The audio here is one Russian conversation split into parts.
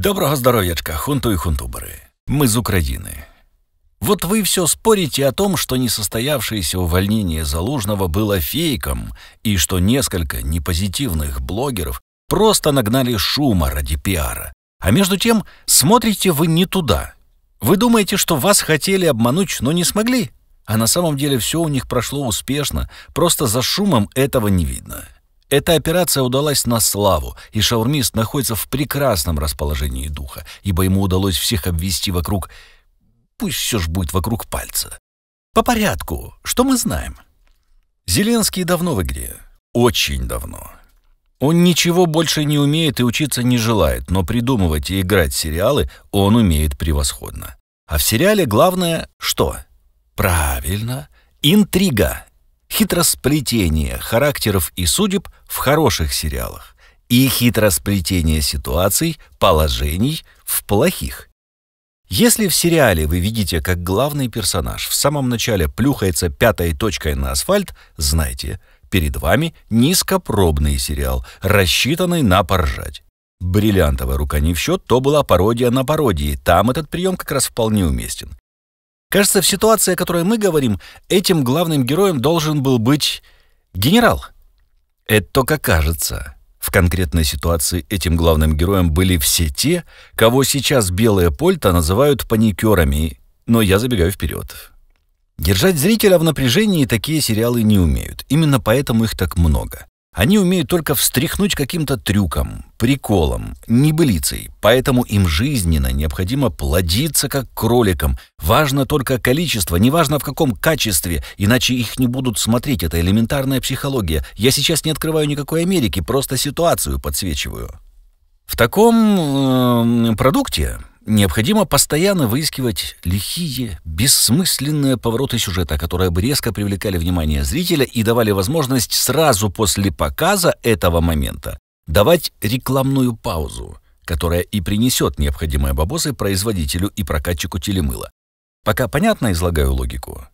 Доброго здоровьячка, хунту и Хунтубары. Мы из Украины. Вот вы все спорите о том, что несостоявшееся увольнение Залужного было фейком, и что несколько непозитивных блогеров просто нагнали шума ради пиара. А между тем, смотрите вы не туда. Вы думаете, что вас хотели обмануть, но не смогли? А на самом деле все у них прошло успешно, просто за шумом этого не видно. Эта операция удалась на славу, и шаурмист находится в прекрасном расположении духа, ибо ему удалось всех обвести вокруг... Пусть все ж будет вокруг пальца. По порядку, что мы знаем? Зеленский давно в игре. Очень давно. Он ничего больше не умеет и учиться не желает, но придумывать и играть сериалы он умеет превосходно. А в сериале главное что? Правильно, интрига хитросплетение характеров и судеб в хороших сериалах и хитросплетение ситуаций, положений в плохих. Если в сериале вы видите, как главный персонаж в самом начале плюхается пятой точкой на асфальт, знайте, перед вами низкопробный сериал, рассчитанный на поржать. «Бриллиантовая рука не в счет» то была пародия на пародии, там этот прием как раз вполне уместен. Кажется, в ситуации, о которой мы говорим, этим главным героем должен был быть генерал. Это только кажется. В конкретной ситуации этим главным героем были все те, кого сейчас белые польта называют паникерами, но я забегаю вперед. Держать зрителя в напряжении такие сериалы не умеют, именно поэтому их так много. Они умеют только встряхнуть каким-то трюком, приколом, небылицей, поэтому им жизненно необходимо плодиться как кроликам. Важно только количество, неважно в каком качестве, иначе их не будут смотреть, это элементарная психология. Я сейчас не открываю никакой Америки, просто ситуацию подсвечиваю. В таком э, продукте Необходимо постоянно выискивать лихие, бессмысленные повороты сюжета, которые бы резко привлекали внимание зрителя и давали возможность сразу после показа этого момента давать рекламную паузу, которая и принесет необходимые бабосы производителю и прокатчику телемыла. Пока понятно излагаю логику?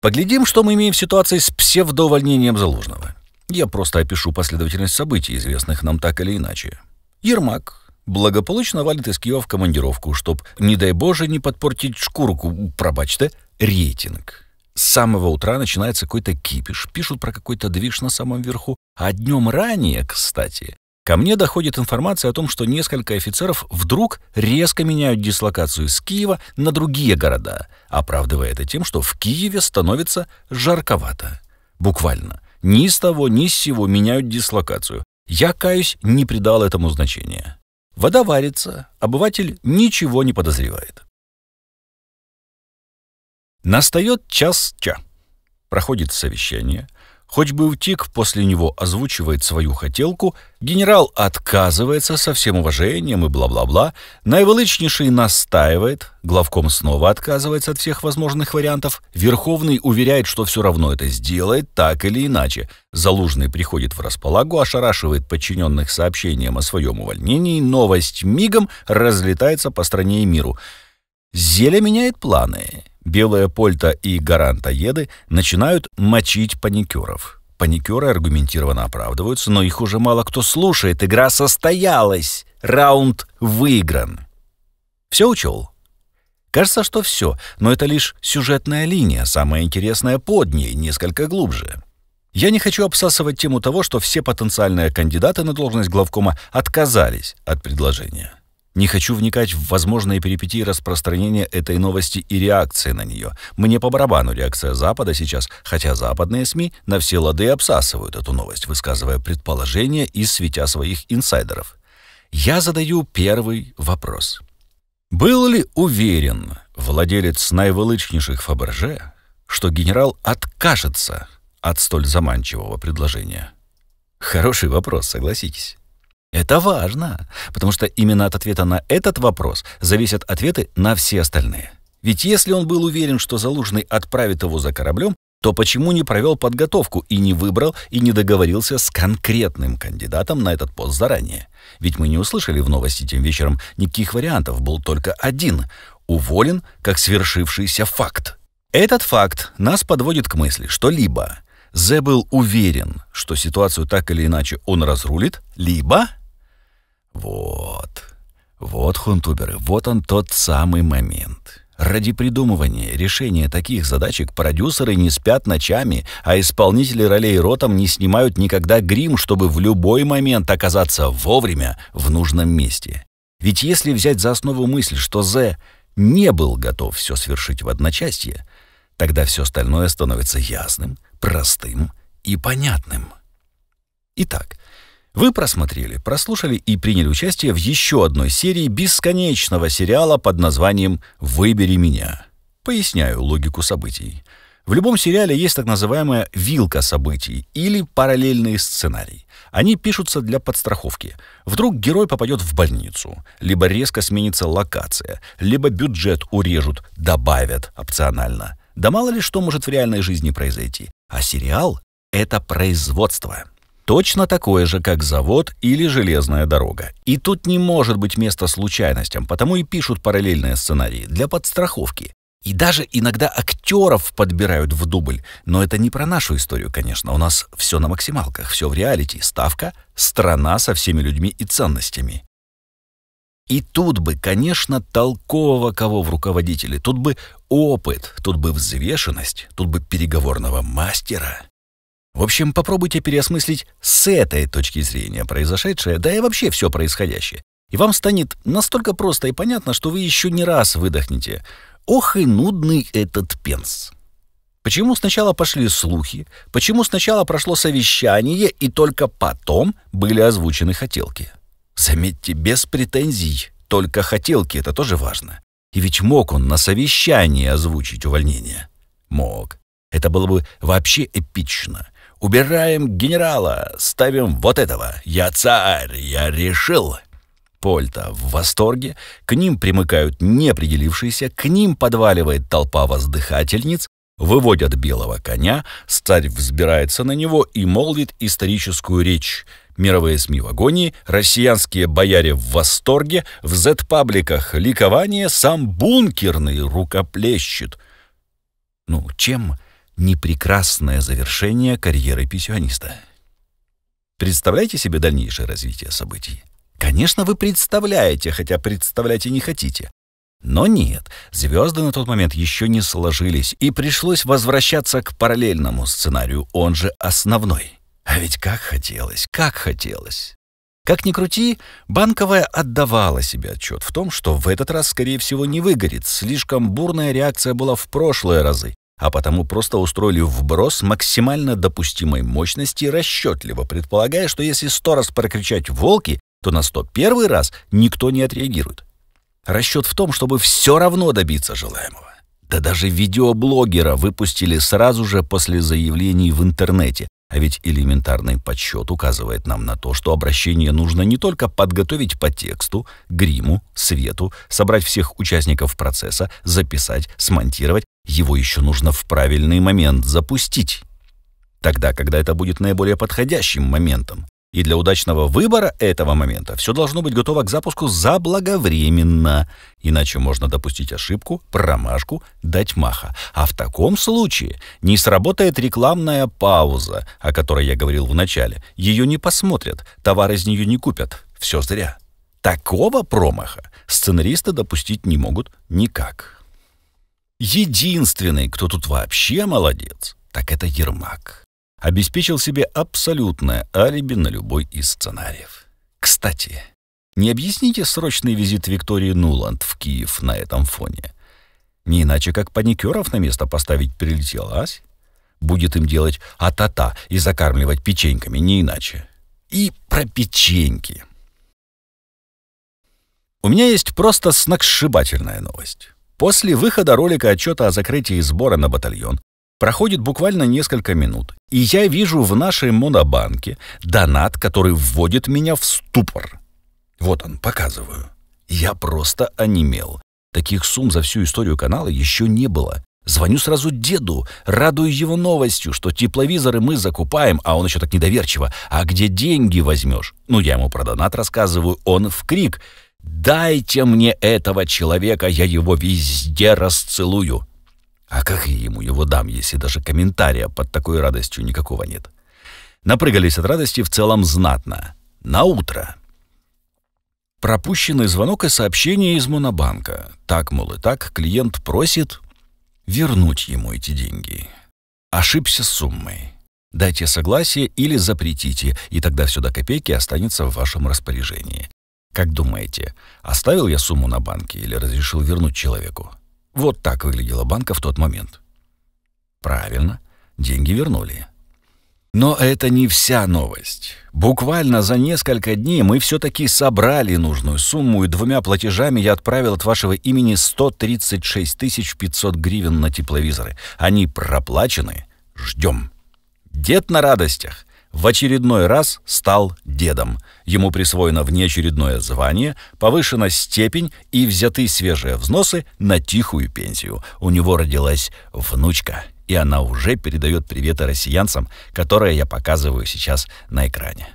Поглядим, что мы имеем в ситуации с псевдоувольнением заложного. Я просто опишу последовательность событий, известных нам так или иначе. Ермак, благополучно валит из Киева в командировку, чтоб, не дай боже, не подпортить шкурку, пробачьте, рейтинг. С самого утра начинается какой-то кипиш, пишут про какой-то движ на самом верху. А днем ранее, кстати, ко мне доходит информация о том, что несколько офицеров вдруг резко меняют дислокацию с Киева на другие города, оправдывая это тем, что в Киеве становится жарковато. Буквально. Ни с того, ни с сего меняют дислокацию. Я, каюсь, не придал этому значения. Вода варится, обыватель ничего не подозревает. Настает час ча. Проходит совещание – Хоть бы Утик после него озвучивает свою хотелку, генерал отказывается со всем уважением и бла-бла-бла, наивеличнейший настаивает, главком снова отказывается от всех возможных вариантов, Верховный уверяет, что все равно это сделает так или иначе. Залужный приходит в располагу, ошарашивает подчиненных сообщением о своем увольнении, новость мигом разлетается по стране и миру. Зеля меняет планы. Белая польта и гарантоеды начинают мочить паникеров. Паникеры аргументированно оправдываются, но их уже мало кто слушает. Игра состоялась. Раунд выигран. Все учел? Кажется, что все, но это лишь сюжетная линия, самое интересное под ней, несколько глубже. Я не хочу обсасывать тему того, что все потенциальные кандидаты на должность главкома отказались от предложения. Не хочу вникать в возможные перипетии распространения этой новости и реакции на нее. Мне по барабану реакция Запада сейчас, хотя западные СМИ на все лады обсасывают эту новость, высказывая предположения и светя своих инсайдеров. Я задаю первый вопрос. Был ли уверен владелец наивеличнейших Фаберже, что генерал откажется от столь заманчивого предложения? Хороший вопрос, согласитесь. Это важно, потому что именно от ответа на этот вопрос зависят ответы на все остальные. Ведь если он был уверен, что Залужный отправит его за кораблем, то почему не провел подготовку и не выбрал и не договорился с конкретным кандидатом на этот пост заранее? Ведь мы не услышали в новости тем вечером никаких вариантов, был только один — уволен как свершившийся факт. Этот факт нас подводит к мысли, что либо Зе был уверен, что ситуацию так или иначе он разрулит, либо вот. Вот, хунтуберы, вот он тот самый момент. Ради придумывания решения таких задачек продюсеры не спят ночами, а исполнители ролей ротом не снимают никогда грим, чтобы в любой момент оказаться вовремя в нужном месте. Ведь если взять за основу мысль, что Зе не был готов все свершить в одночасье, тогда все остальное становится ясным, простым и понятным. Итак, вы просмотрели, прослушали и приняли участие в еще одной серии бесконечного сериала под названием «Выбери меня». Поясняю логику событий. В любом сериале есть так называемая «вилка событий» или параллельные сценарии. Они пишутся для подстраховки. Вдруг герой попадет в больницу, либо резко сменится локация, либо бюджет урежут, добавят опционально. Да мало ли что может в реальной жизни произойти. А сериал — это производство. Точно такое же, как завод или железная дорога. И тут не может быть места случайностям, потому и пишут параллельные сценарии для подстраховки. И даже иногда актеров подбирают в дубль. Но это не про нашу историю, конечно. У нас все на максималках, все в реалити. Ставка — страна со всеми людьми и ценностями. И тут бы, конечно, толкового кого в руководители, Тут бы опыт, тут бы взвешенность, тут бы переговорного мастера. В общем, попробуйте переосмыслить с этой точки зрения произошедшее, да и вообще все происходящее. И вам станет настолько просто и понятно, что вы еще не раз выдохнете. Ох и нудный этот пенс. Почему сначала пошли слухи, почему сначала прошло совещание и только потом были озвучены хотелки? Заметьте, без претензий, только хотелки, это тоже важно. И ведь мог он на совещании озвучить увольнение? Мог. Это было бы вообще эпично. Убираем генерала, ставим вот этого. Я царь, я решил. Польта в восторге, к ним примыкают неопределившиеся, к ним подваливает толпа воздыхательниц, выводят белого коня, царь взбирается на него и молвит историческую речь. Мировые СМИ в агонии, россиянские бояре в восторге, в Z-пабликах ликование, сам бункерный рукоплещет. Ну, чем непрекрасное завершение карьеры пенсиониста. Представляете себе дальнейшее развитие событий? Конечно, вы представляете, хотя представлять и не хотите. Но нет, звезды на тот момент еще не сложились, и пришлось возвращаться к параллельному сценарию, он же основной. А ведь как хотелось, как хотелось. Как ни крути, банковая отдавала себе отчет в том, что в этот раз, скорее всего, не выгорит. Слишком бурная реакция была в прошлые разы, а потому просто устроили вброс максимально допустимой мощности, расчетливо предполагая, что если сто раз прокричать «волки», то на сто первый раз никто не отреагирует. Расчет в том, чтобы все равно добиться желаемого. Да даже видеоблогера выпустили сразу же после заявлений в интернете. А ведь элементарный подсчет указывает нам на то, что обращение нужно не только подготовить по тексту, гриму, свету, собрать всех участников процесса, записать, смонтировать, его еще нужно в правильный момент запустить. Тогда, когда это будет наиболее подходящим моментом. И для удачного выбора этого момента все должно быть готово к запуску заблаговременно, иначе можно допустить ошибку, промашку, дать маха. А в таком случае не сработает рекламная пауза, о которой я говорил в начале. Ее не посмотрят, товар из нее не купят. Все зря. Такого промаха сценаристы допустить не могут никак. Единственный, кто тут вообще молодец, так это Ермак. Обеспечил себе абсолютное алиби на любой из сценариев. Кстати, не объясните срочный визит Виктории Нуланд в Киев на этом фоне. Не иначе, как паникеров на место поставить прилетелась. Будет им делать а-та-та и закармливать печеньками, не иначе. И про печеньки. У меня есть просто сногсшибательная новость. После выхода ролика отчета о закрытии сбора на батальон проходит буквально несколько минут, и я вижу в нашей монобанке донат, который вводит меня в ступор. Вот он, показываю. Я просто онемел. Таких сумм за всю историю канала еще не было. Звоню сразу деду, радую его новостью, что тепловизоры мы закупаем, а он еще так недоверчиво. А где деньги возьмешь? Ну, я ему про донат рассказываю, он в крик. «Дайте мне этого человека, я его везде расцелую!» А как я ему его дам, если даже комментария под такой радостью никакого нет? Напрыгались от радости в целом знатно. На утро. Пропущенный звонок и сообщение из Монобанка. Так, мол, и так, клиент просит вернуть ему эти деньги. Ошибся с суммой. Дайте согласие или запретите, и тогда все до копейки останется в вашем распоряжении. Как думаете, оставил я сумму на банке или разрешил вернуть человеку? Вот так выглядела банка в тот момент. Правильно, деньги вернули. Но это не вся новость. Буквально за несколько дней мы все-таки собрали нужную сумму, и двумя платежами я отправил от вашего имени 136 500 гривен на тепловизоры. Они проплачены. Ждем. Дед на радостях в очередной раз стал дедом. Ему присвоено внеочередное звание, повышена степень и взяты свежие взносы на тихую пенсию. У него родилась внучка, и она уже передает приветы россиянцам, которые я показываю сейчас на экране.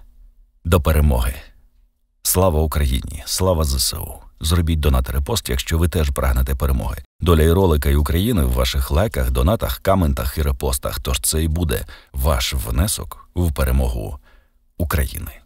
До перемоги. Слава Україні! Слава ЗСУ! Зробіть донат репост, якщо ви теж прагнете перемоги. Доля і ролика і України в ваших лайках, донатах, каментах і репостах. Тож це і буде ваш внесок в перемогу України.